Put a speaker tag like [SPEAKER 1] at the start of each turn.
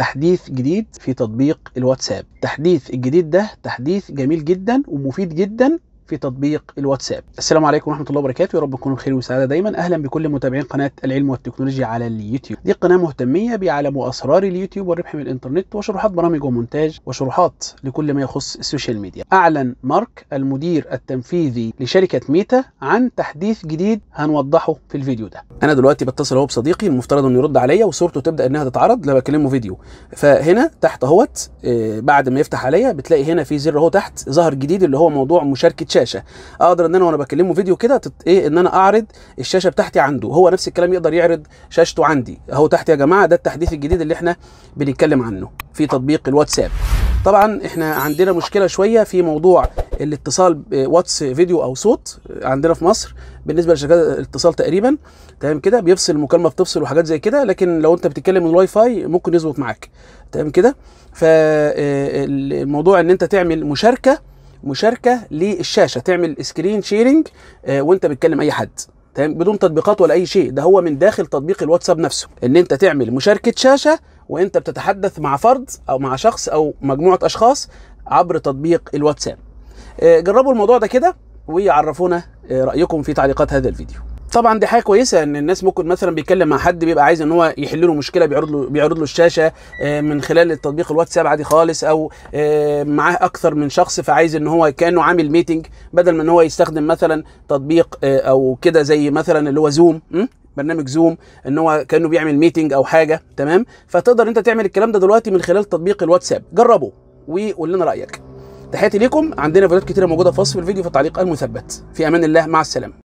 [SPEAKER 1] تحديث جديد في تطبيق الواتساب التحديث الجديد ده تحديث جميل جدا ومفيد جدا في تطبيق الواتساب السلام عليكم ورحمه الله وبركاته يا رب تكونوا بخير وسعاده دايما اهلا بكل متابعين قناه العلم والتكنولوجيا على اليوتيوب دي قناه مهتميه بعالم واسرار اليوتيوب والربح من الانترنت وشروحات برامج ومونتاج وشروحات لكل ما يخص السوشيال ميديا اعلن مارك المدير التنفيذي لشركه ميتا عن تحديث جديد هنوضحه في الفيديو ده انا دلوقتي بتصل اهو بصديقي المفترض انه يرد عليا وصورته تبدا انها تتعرض لما بكلمه فيديو فهنا تحت اهوت آه، بعد ما يفتح عليا بتلاقي هنا في زر اهو تحت ظهر جديد اللي هو موضوع مشاركه الشاشه اقدر ان انا وانا بكلمه فيديو كده تت... ايه ان انا اعرض الشاشه بتاعتي عنده هو نفس الكلام يقدر يعرض شاشته عندي اهو تحت يا جماعه ده التحديث الجديد اللي احنا بنتكلم عنه في تطبيق الواتساب طبعا احنا عندنا مشكله شويه في موضوع الاتصال واتس فيديو او صوت عندنا في مصر بالنسبه لشركات الاتصال تقريبا تمام كده بيفصل المكالمه بتفصل وحاجات زي كده لكن لو انت بتتكلم من الواي فاي ممكن يظبط معاك تمام كده فالموضوع آه، ان انت تعمل مشاركه مشاركه للشاشه تعمل سكرين شيرنج آه، وانت بتكلم اي حد تمام بدون تطبيقات ولا اي شيء ده هو من داخل تطبيق الواتساب نفسه ان انت تعمل مشاركه شاشه وانت بتتحدث مع فرد او مع شخص او مجموعه اشخاص عبر تطبيق الواتساب آه، جربوا الموضوع ده كده ويعرفونا آه، رايكم في تعليقات هذا الفيديو طبعا دي حاجه كويسه ان الناس ممكن مثلا بيتكلم مع حد بيبقى عايز ان هو يحل له مشكله بيعرض له بيعرض له الشاشه آه، من خلال التطبيق الواتساب عادي خالص او آه، معاه اكثر من شخص فعايز ان هو كانه عامل ميتنج بدل ما ان هو يستخدم مثلا تطبيق آه، او كده زي مثلا اللي هو زوم برنامج زوم ان هو كانه بيعمل ميتنج او حاجه تمام فتقدر انت تعمل الكلام ده دلوقتي من خلال تطبيق الواتساب جربه وقول لنا رايك تحياتي ليكم عندنا فيديوهات كتيره موجوده في وصف الفيديو في التعليق المثبت في امان الله مع السلامه